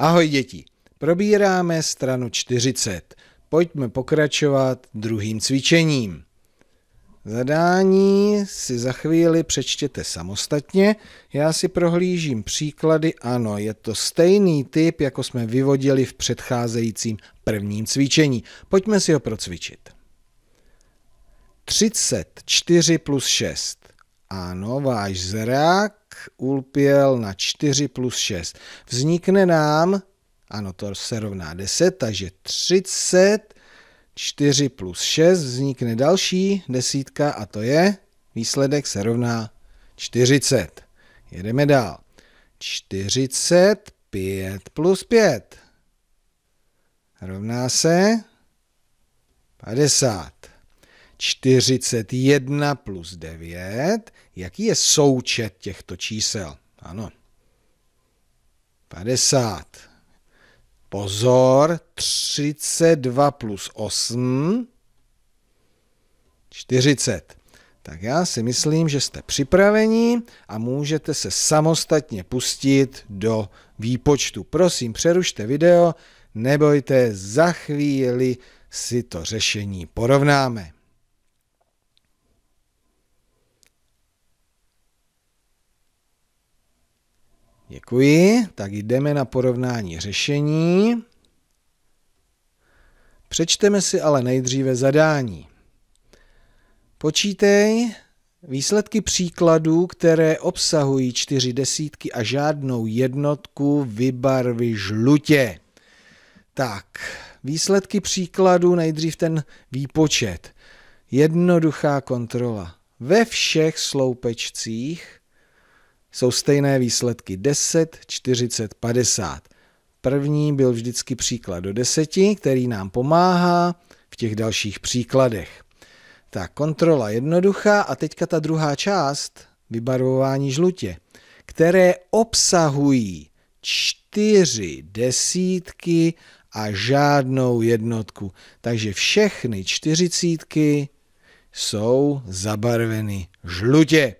Ahoj děti, probíráme stranu 40. Pojďme pokračovat druhým cvičením. Zadání si za chvíli přečtěte samostatně. Já si prohlížím příklady. Ano, je to stejný typ, jako jsme vyvodili v předcházejícím prvním cvičení. Pojďme si ho procvičit. 34 plus 6. Ano, váš zrak ulpěl na 4 plus 6. Vznikne nám, ano, to se rovná 10, takže 30, 4 plus 6, vznikne další desítka a to je, výsledek se rovná 40. Jedeme dál. 45 plus 5 rovná se 50. 41 plus 9, jaký je součet těchto čísel? Ano. 50. Pozor, 32 plus 8, 40. Tak já si myslím, že jste připraveni a můžete se samostatně pustit do výpočtu. Prosím, přerušte video, nebojte, za chvíli si to řešení porovnáme. Děkuji. Tak jdeme na porovnání řešení. Přečteme si ale nejdříve zadání. Počítej výsledky příkladů, které obsahují čtyři desítky a žádnou jednotku vybarvy žlutě. Tak, výsledky příkladů, nejdřív ten výpočet. Jednoduchá kontrola. Ve všech sloupečcích jsou stejné výsledky 10, 40, 50. První byl vždycky příklad do 10, který nám pomáhá v těch dalších příkladech. Tak kontrola jednoduchá a teďka ta druhá část, vybarvování žlutě, které obsahují čtyři desítky a žádnou jednotku. Takže všechny čtyřicítky jsou zabarveny žlutě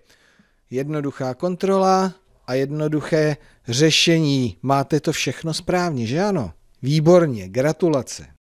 jednoduchá kontrola a jednoduché řešení. Máte to všechno správně, že ano? Výborně, gratulace.